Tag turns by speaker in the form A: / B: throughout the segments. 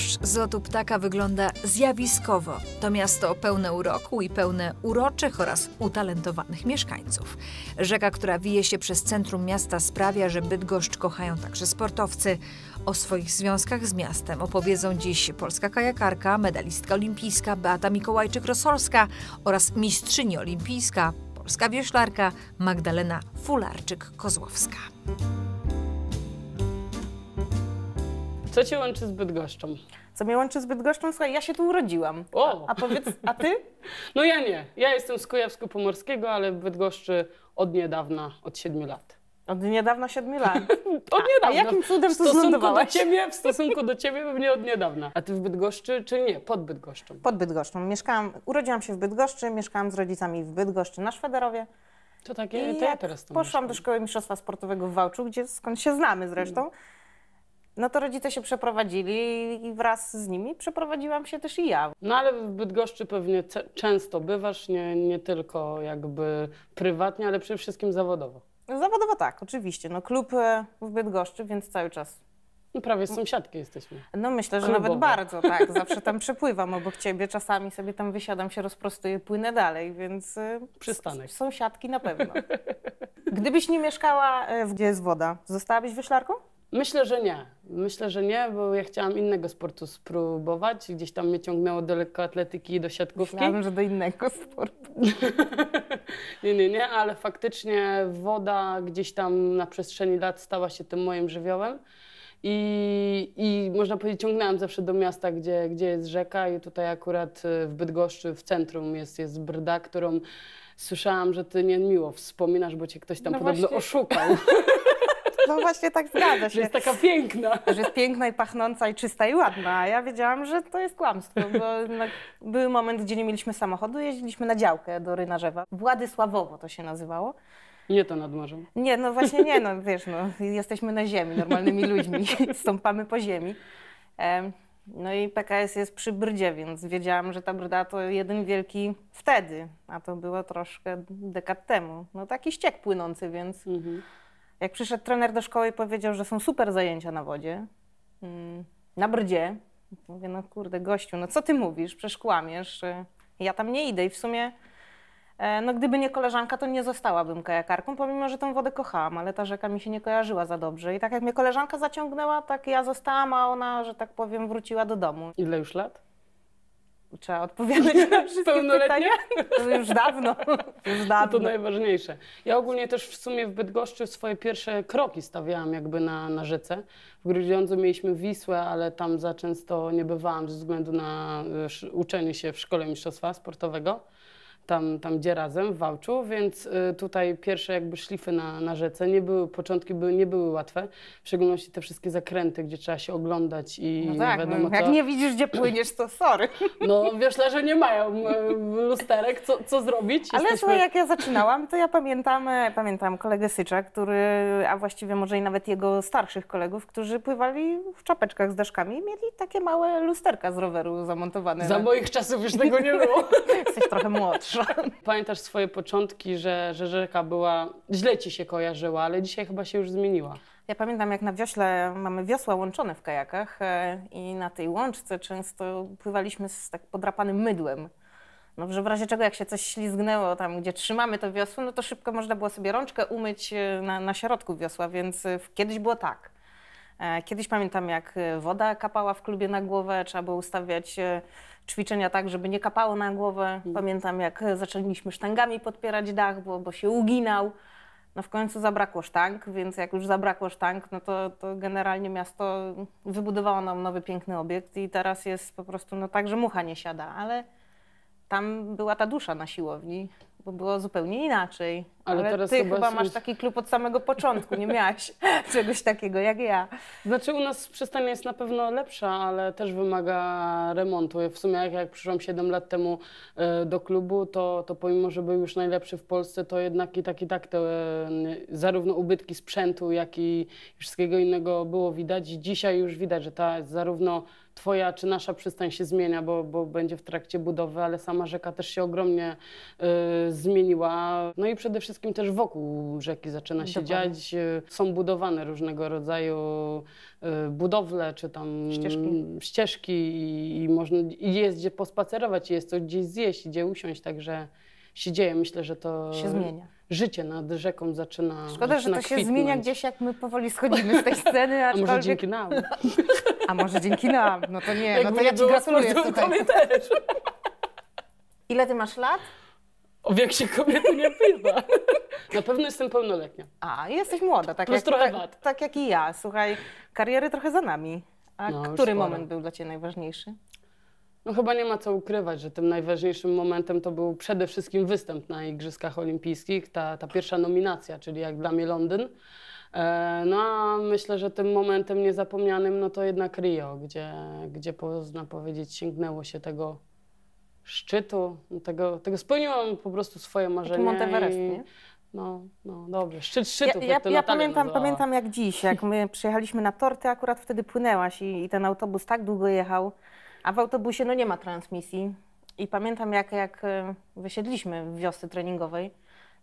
A: Podróż z lotu ptaka wygląda zjawiskowo. To miasto pełne uroku i pełne uroczych oraz utalentowanych mieszkańców. Rzeka, która wije się przez centrum miasta sprawia, że Bydgoszcz kochają także sportowcy. O swoich związkach z miastem opowiedzą dziś polska kajakarka, medalistka olimpijska Beata Mikołajczyk-Rosolska oraz mistrzyni olimpijska, polska wioślarka Magdalena Fularczyk-Kozłowska. Co cię łączy z Bydgoszczą? Co mnie łączy z Bydgoszczą? Słuchaj, ja się tu urodziłam. O. A, a powiedz,
B: a ty? No ja nie. Ja jestem z Kujawsko-Pomorskiego, ale w Bydgoszczy od niedawna, od siedmiu lat. Od niedawna siedmiu lat.
A: od niedawna. A jakim cudem tu zlądowałaś? Do ciebie, w stosunku do ciebie pewnie od niedawna. A ty w Bydgoszczy czy nie? Pod Bydgoszczą? Pod Bydgoszczą. Mieszkałam, urodziłam się w Bydgoszczy, mieszkałam z rodzicami w Bydgoszczy na Szwederowie. To takie, I to ja teraz tam Poszłam mieszkam. do szkoły mistrzostwa sportowego w Wałczu, gdzie skąd się znamy zresztą no to rodzice się przeprowadzili i wraz z nimi przeprowadziłam się też i ja. No ale w Bydgoszczy pewnie
B: często bywasz, nie, nie tylko jakby prywatnie, ale przede wszystkim zawodowo.
A: No zawodowo tak, oczywiście. No klub e, w Bydgoszczy, więc cały czas no prawie sąsiadki jesteśmy. No myślę, że Klubowe. nawet bardzo, tak. Zawsze tam przepływam obok ciebie, czasami sobie tam wysiadam, się rozprostuję, płynę dalej, więc... E, Przystanek. Sąsiadki na pewno. Gdybyś nie mieszkała, e, w... gdzie jest woda, zostałabyś wyszlarką? Myślę, że nie. Myślę, że
B: nie, bo ja chciałam innego sportu spróbować. Gdzieś tam mnie ciągnęło do lekkoatletyki i do siatkówki. Myślałam, że do
A: innego sportu.
B: nie, nie, nie, ale faktycznie woda gdzieś tam na przestrzeni lat stała się tym moim żywiołem. I, I można powiedzieć, ciągnęłam zawsze do miasta, gdzie, gdzie jest rzeka, i tutaj akurat y, w Bydgoszczy, w centrum jest, jest brda, którą słyszałam, że ty niemiło wspominasz, bo cię ktoś tam no podobno właśnie. oszukał.
A: No właśnie tak zgadza się. Że jest taka piękna. Że jest piękna i pachnąca i czysta i ładna. A ja wiedziałam, że to jest kłamstwo, bo no, był moment, gdzie nie mieliśmy samochodu, jeździliśmy na działkę do Rynarzewa. Władysławowo to się nazywało. Nie to nad morzem. Nie, no właśnie nie, no wiesz, no, jesteśmy na ziemi, normalnymi ludźmi, stąpamy po ziemi. no i PKS jest przy brdzie, więc wiedziałam, że ta brda to jeden wielki wtedy, a to było troszkę dekad temu. No taki ściek płynący, więc... Mhm. Jak przyszedł trener do szkoły i powiedział, że są super zajęcia na wodzie, mm, na brdzie, mówię, no kurde, gościu, no co ty mówisz, przeszkłamiesz, ja tam nie idę i w sumie, e, no gdyby nie koleżanka, to nie zostałabym kajakarką, pomimo, że tą wodę kochałam, ale ta rzeka mi się nie kojarzyła za dobrze i tak jak mnie koleżanka zaciągnęła, tak ja zostałam, a ona, że tak powiem, wróciła do domu. Ile już lat? trzeba odpowiadać na wszystkie pytania. To no, już dawno, już no dawno. To najważniejsze. Ja ogólnie też w
B: sumie w Bydgoszczy swoje pierwsze kroki stawiałam jakby na, na rzece. W Grudziądzu mieliśmy Wisłę, ale tam za często nie bywałam ze względu na e, uczenie się w Szkole Mistrzostwa Sportowego tam, tam gdzie razem w Wałczu, więc y, tutaj pierwsze jakby szlify na, na rzece nie były, początki były, nie były łatwe, w szczególności te wszystkie zakręty, gdzie trzeba się oglądać i no tak, wiadomo no, jak co. nie widzisz, gdzie płyniesz, to sorry. No wiesz, że nie mają e, lusterek, co, co zrobić? Ale Jesteśmy... jak ja zaczynałam,
A: to ja pamiętam, e, pamiętam kolegę Sycza, który, a właściwie może i nawet jego starszych kolegów, którzy pływali w czapeczkach z deszkami i mieli takie małe lusterka z roweru zamontowane. Za moich czasów już tego nie było.
B: Jesteś trochę młodszy przepraszam. Pamiętasz swoje początki, że, że rzeka była, źle ci
A: się kojarzyła, ale dzisiaj chyba się już zmieniła. Ja pamiętam, jak na wiośle mamy wiosła łączone w kajakach e, i na tej łączce często pływaliśmy z tak podrapanym mydłem. No, że w razie czego, jak się coś ślizgnęło tam, gdzie trzymamy to wiosło, no to szybko można było sobie rączkę umyć e, na, na środku wiosła, więc e, kiedyś było tak. Kiedyś pamiętam, jak woda kapała w klubie na głowę, trzeba było ustawiać ćwiczenia tak, żeby nie kapało na głowę. Mhm. Pamiętam, jak zaczęliśmy sztangami podpierać dach, bo, bo się uginał. No w końcu zabrakło sztang, więc jak już zabrakło sztang, no to, to generalnie miasto wybudowało nam nowy piękny obiekt i teraz jest po prostu no tak, że mucha nie siada, ale tam była ta dusza na siłowni, bo było zupełnie inaczej. Ale, Ale ty chyba, masz taki klub od samego początku, nie miałaś czegoś takiego jak ja. Znaczy u nas przystania jest
B: na pewno lepsza, ale też wymaga remontu. W sumie jak, jak przyszłam 7 lat temu e, do klubu, to, to pomimo, że był już najlepszy w Polsce, to jednak i tak i tak te e, zarówno ubytki sprzętu, jak i wszystkiego innego było widać. Dzisiaj już widać, że ta zarówno Twoja czy nasza przystań się zmienia, bo, bo będzie w trakcie budowy, ale sama rzeka też się ogromnie e, zmieniła. No i przede wszystkim też wokół rzeki zaczyna się Dokładnie. dziać. Y, są budowane różnego rodzaju y, budowle, czy tam ścieżki, ścieżki i, i, można, jest gdzie pospacerować, jest to gdzieś zjeść, gdzie usiąść, także się dzieje. Myślę, że to się zmienia. Życie nad rzeką zaczyna.
A: Szkoda, zaczyna że to się zmienia gdzieś, jak my powoli schodzimy z tej sceny. A może dzięki nam. A może dzięki nam. No to nie, jak no to ja ci gratuluję. Tutaj. Też. Ile ty masz lat?
B: O wiek się kobiety nie pyta. Na pewno jestem pełnoletnia.
A: A, jesteś młoda, tak, Plus jak, trochę tak, wad. tak jak i ja. Słuchaj, kariery trochę za nami. A No, który moment był dla Ciebie najważniejszy? No chyba nie ma co ukrywać, że tym najważniejszym
B: momentem to był przede wszystkim występ na Igrzyskach Olimpijskich, ta, ta pierwsza nominacja, czyli jak dla mnie Londyn. E, no a myślę, że tym momentem niezapomnianym no to jednak Rio, gdzie, gdzie można powiedzieć sięgnęło się tego szczytu, no tego, tego spełniłam po prostu swoje marzenie. Monteverest, i... nie? No, no dobrze, szczyt szczytu Ja, ja, ja pamiętam, pamiętam
A: jak dziś, jak my przyjechaliśmy na torty, akurat wtedy płynęłaś i, i, ten autobus tak długo jechał, a w autobusie no nie ma transmisji. I pamiętam jak, jak e, wysiedliśmy w wiosce treningowej,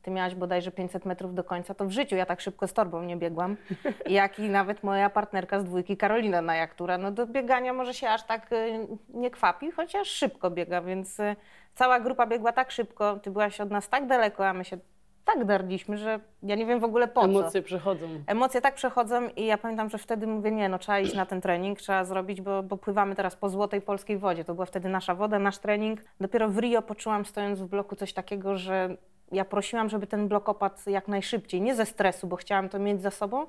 A: ty miałaś bodajże 500 metrów do końca, to w życiu ja tak szybko z torbą nie biegłam, jak i nawet moja partnerka z dwójki, Karolina Najaktura. No do biegania może się aż tak y, nie kwapi, chociaż szybko biega, więc y, cała grupa biegła tak szybko, ty byłaś od nas tak daleko, a my się tak darliśmy, że ja nie wiem w ogóle po Emocje co. Emocje przechodzą. Emocje tak przechodzą i ja pamiętam, że wtedy mówię, nie no trzeba iść na ten trening, trzeba zrobić, bo, bo pływamy teraz po złotej polskiej wodzie. To była wtedy nasza woda, nasz trening. Dopiero w Rio poczułam stojąc w bloku coś takiego, że ja prosiłam, żeby ten blok opadł jak najszybciej, nie ze stresu, bo chciałam to mieć za sobą.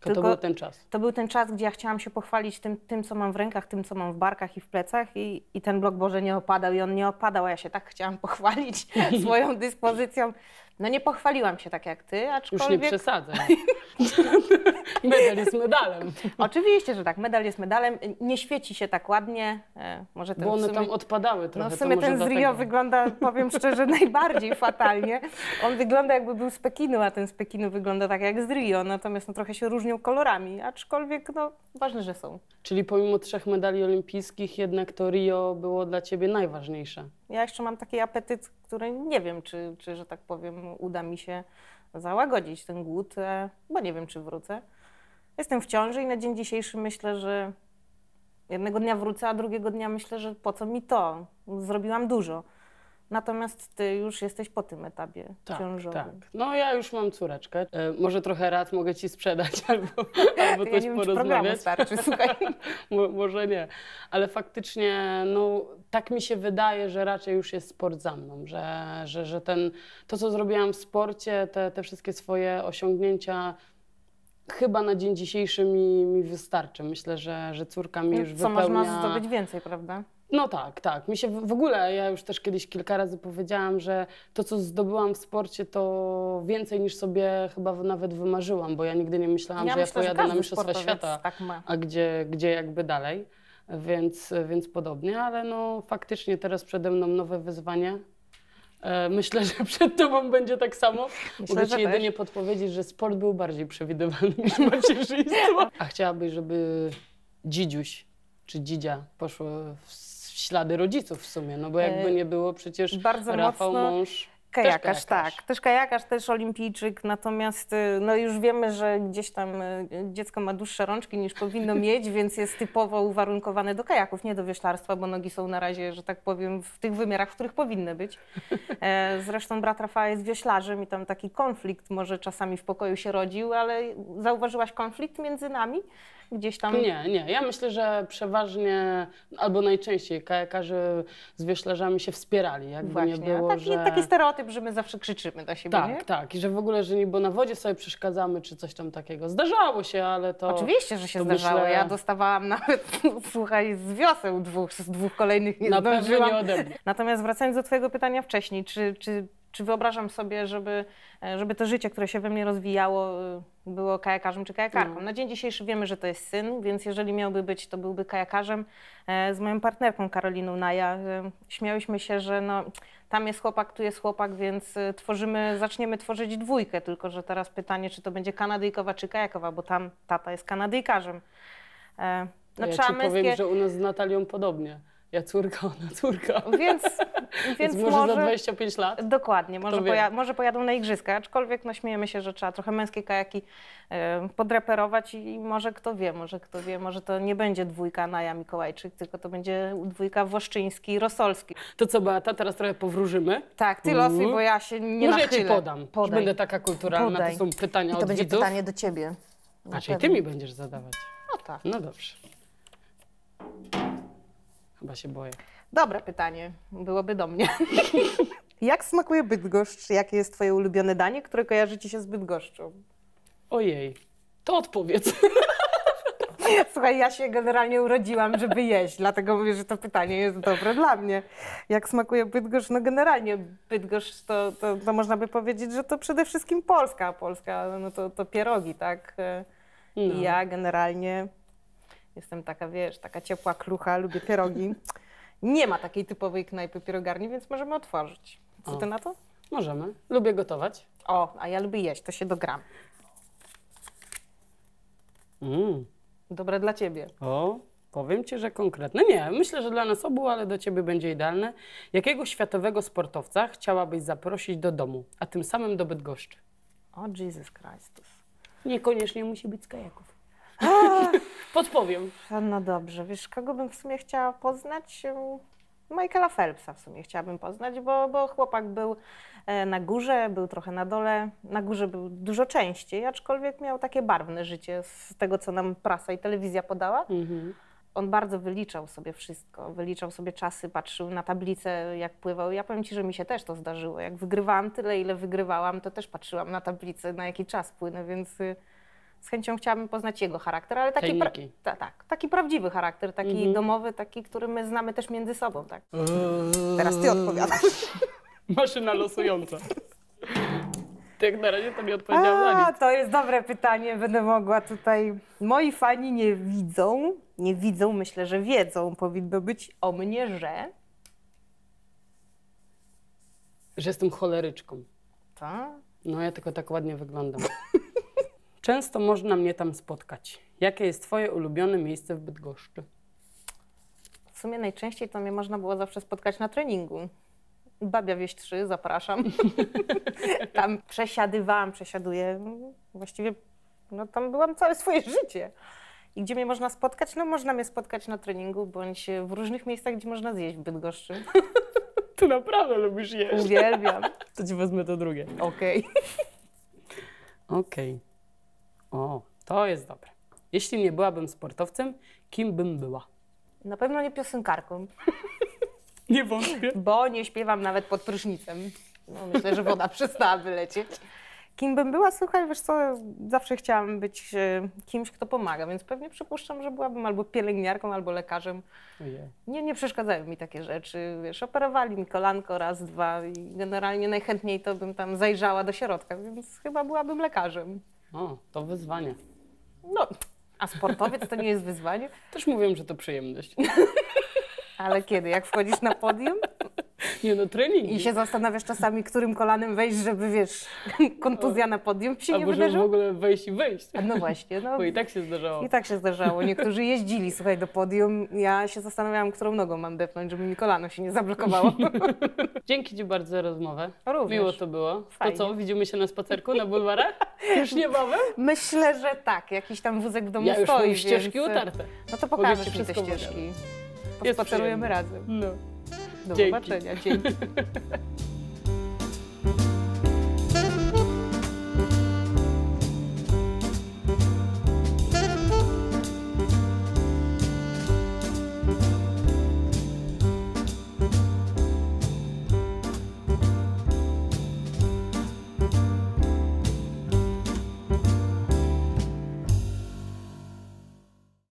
A: Tylko, to był ten czas. To był ten czas, gdzie ja chciałam się pochwalić tym, tym co mam w rękach, tym, co mam w barkach i w plecach. I, I ten blok Boże nie opadał, i on nie opadał, a ja się tak chciałam pochwalić swoją dyspozycją. No nie pochwaliłam się tak jak ty, aczkolwiek... Już nie przesadzę. medal jest medalem. Oczywiście, że tak, medal jest medalem. Nie świeci się tak ładnie. E, może ten Bo one sumie... tam odpadały trochę. No w sumie ten z Rio dlatego. wygląda, powiem szczerze, najbardziej fatalnie. On wygląda jakby był z Pekinu, a ten z Pekinu wygląda tak jak z Rio, natomiast no, trochę się różnią kolorami, aczkolwiek no, ważne, że są.
B: Czyli pomimo trzech medali olimpijskich jednak to Rio było dla ciebie najważniejsze.
A: Ja jeszcze mam taki apetyt, który nie wiem, czy, czy że tak powiem, uda mi się załagodzić ten głód, e, bo nie wiem, czy wrócę. Jestem w ciąży i na dzień dzisiejszy myślę, że jednego dnia wrócę, a drugiego dnia myślę, że po co mi to? Zrobiłam dużo. Natomiast ty już jesteś po tym etapie tak, ciążowym. Tak.
B: No ja już mam córeczkę. E, może trochę rad mogę ci sprzedać albo, albo coś ja nie porozmawiać. starczy, słuchaj. może nie. Ale faktycznie no, tak mi się wydaje, że raczej już jest sport za mną, że, że, że ten, to, co zrobiłam w sporcie, te, te wszystkie swoje osiągnięcia chyba na dzień dzisiejszy mi, mi wystarczy. Myślę, że, że córka mi no, już Co wypełnia... Co można zdobyć
A: więcej, prawda?
B: No tak, tak. Mi się w, ogóle, ja już też kiedyś kilka razy powiedziałam, że to, co zdobyłam w sporcie, to więcej niż sobie chyba nawet wymarzyłam, bo ja nigdy nie myślałam, ja że myślę, ja pojadę że na Mistrzostwa Świata, tak a gdzie, gdzie jakby dalej. Więc, więc podobnie, ale no faktycznie teraz przede mną nowe wyzwanie. E, myślę, że przed tobą będzie tak samo. Myślę, Mogę ci jedynie też. podpowiedzieć, że sport był bardziej przewidywalny niż macierzyństwo. A chciałabyś, żeby dzidziuś czy dzidzia poszło w ślady rodziców w sumie, no bo e, jakby nie było przecież
A: bardzo Rafał mocno... mąż... Kajakarz, też kajakarz, tak. Też kajakarz, też olimpijczyk, natomiast y, no już wiemy, że gdzieś tam y, dziecko ma dłuższe rączki niż powinno mieć, więc jest typowo uwarunkowane do kajaków, nie do wioślarstwa, bo nogi są na razie, że tak powiem, w tych wymiarach, w których powinny być. E, zresztą brat Rafała jest wioślarzem i tam taki konflikt może czasami w pokoju się rodził, ale zauważyłaś konflikt między nami? gdzieś tam? Nie, nie. Ja myślę,
B: że przeważnie albo najczęściej kajakarzy z wioślarzami się wspierali. Jakby Właśnie. nie było, taki, że... taki stereotyp, że my zawsze krzyczymy do siebie, Tak, nie? tak. I że w ogóle, że niby na wodzie sobie przeszkadzamy, czy coś tam takiego.
A: Zdarzało się, ale to... Oczywiście, że się zdarzało. Myślę... Ja dostawałam nawet, słuchaj, z wioseł dwóch, z dwóch kolejnych nie na Pewno nie ode mnie. Natomiast wracając do twojego pytania wcześniej, czy, czy czy wyobrażam sobie, żeby, e, żeby to życie, które się we mnie rozwijało, y, było kajakarzem czy kajakarką. Mm. Na dzień dzisiejszy wiemy, że to jest syn, więc jeżeli miałby być, to byłby kajakarzem e, z moją partnerką Karoliną Naja. E, śmiałyśmy się, że no, tam jest chłopak, tu jest chłopak, więc tworzymy, zaczniemy tworzyć dwójkę, tylko że teraz pytanie, czy to będzie kanadyjkowa czy kajakowa, bo tam tata jest kanadyjkarzem. No, ja ci powiem, że u
B: nas z Natalią podobnie. Ja córka, ona córka.
A: Więc, więc może, może za 25 lat. Dokładnie, może, poja może, pojadą na igrzyska, aczkolwiek no, śmiejemy się, że trzeba trochę męskie kajaki y, podreperować i, i może kto wie, może kto wie, może to nie będzie dwójka Naja Mikołajczyk, tylko to będzie dwójka Włoszczyński, Rosolski. To co Beata, teraz trochę powróżymy? Tak, ty losuj, mhm. bo ja się nie Może no, nachylę. ja ci podam, Podaj. będę taka kulturalna, Podaj. to są pytania I to będzie widzów. pytanie do ciebie. A,
B: czyli znaczy, ty mi będziesz zadawać. No tak. No dobrze.
A: Chyba się boję. Dobre pytanie. Byłoby do mnie. Jak smakuje Bydgoszcz? Jakie jest Twoje ulubione danie, które kojarzy Ci się z Bydgoszczą? Ojej, to odpowiedz. Słuchaj, ja się generalnie urodziłam, żeby jeść, dlatego mówię, że to pytanie jest dobre dla mnie. Jak smakuje Bydgoszcz? No generalnie Bydgoszcz to, to, to można by powiedzieć, że to przede wszystkim Polska. Polska no to, to pierogi, tak? No. I ja generalnie Jestem taka, wiesz, taka ciepła klucha, lubię pierogi. Nie ma takiej typowej knajpy pierogarni, więc możemy otworzyć. Co ty na to? Możemy. Lubię gotować. O, a ja lubię jeść, to się dogram. Mm. Dobre dla ciebie.
B: O, powiem ci, że konkretne. Nie, myślę, że dla nas obu, ale do ciebie będzie idealne. Jakiego światowego sportowca chciałabyś zaprosić do domu, a tym samym do Bydgoszczy?
A: O, Jesus Christus. Niekoniecznie musi być z kajaków. Podpowiem. No dobrze, wiesz, kogo bym w sumie chciała poznać? Michaela Phelpsa w sumie chciałabym poznać, bo, bo chłopak był e, na górze, był trochę na dole. Na górze był dużo częściej, aczkolwiek miał takie barwne życie z tego, co nam prasa i telewizja podała. Mhm. On bardzo wyliczał sobie wszystko, wyliczał sobie czasy, patrzył na tablicę, jak pływał. Ja powiem Ci, że mi się też to zdarzyło. Jak wygrywałam tyle, ile wygrywałam, to też patrzyłam na tablicę, na jaki czas płynę, więc y, z chęcią chciałabym poznać jego charakter, ale taki, pra, ta, tak, taki prawdziwy charakter, taki mhm. domowy, taki, który my znamy też między sobą. Tak.
B: Eee... Teraz ty odpowiadasz. Maszyna losująca. Ty jak na razie to mi
A: odpowiedziała. A, To jest dobre pytanie, będę mogła tutaj... Moi fani nie widzą, nie widzą, myślę, że wiedzą, powinno być o mnie, że...
B: Że jestem choleryczką. Tak? No ja tylko tak ładnie wyglądam. Często można mnie tam spotkać. Jakie jest Twoje ulubione miejsce w Bydgoszczy?
A: W sumie najczęściej to mnie można było zawsze spotkać na treningu. Babia Wieś 3, zapraszam. tam przesiadywałam, przesiaduję. Właściwie no, tam byłam całe swoje życie. I gdzie mnie można spotkać? No można mnie spotkać na treningu, bądź w różnych miejscach, gdzie można zjeść w Bydgoszczy. Ty naprawdę
B: lubisz jeść. Uwielbiam.
A: to ci wezmę to drugie. Okej. Okay. Okej.
B: Okay. O, to jest dobre. Jeśli nie byłabym sportowcem, kim bym
A: była? Na pewno nie piosenkarką. nie wątpię. Bo nie śpiewam nawet pod prysznicem. No, myślę, że woda przestałaby lecieć. Kim bym była, słuchaj, wiesz co, zawsze chciałam być e, kimś, kto pomaga, więc pewnie przypuszczam, że byłabym albo pielęgniarką, albo lekarzem. Nie, nie przeszkadzają mi takie rzeczy, wiesz, operowali mi kolanko raz, dwa i generalnie najchętniej to bym tam zajrzała do środka, więc chyba byłabym lekarzem.
B: O, to wyzwanie.
A: No, a sportowiec to nie jest
B: wyzwanie? Też mówiłem, że to przyjemność.
A: Ale kiedy? Jak wchodzisz na podium? Nie no, trening. I się zastanawiasz czasami, którym kolanem wejść, żeby wiesz, kontuzja na podium się Albo nie wydarzyła.
B: Albo w ogóle wejść i wejść. A no właśnie. No, Bo i tak się zdarzało. I tak się
A: zdarzało. Niektórzy jeździli, słuchaj, do podium. Ja się zastanawiałam, którą nogą mam depnąć, żeby mi kolano się nie zablokowało.
B: Dzięki Ci bardzo za rozmowę. Również. Miło to było. Fajnie. To co, widzimy się na spacerku na bulwarach? Już niebawem?
A: Myślę, że tak. Jakiś tam wózek w domu ja stoi. Ja już mam ścieżki więc... E, utarte. No to pokażę Ci te ścieżki
B: pospacerujemy razem.
A: No. Do Dzięki. zobaczenia. Dzięki.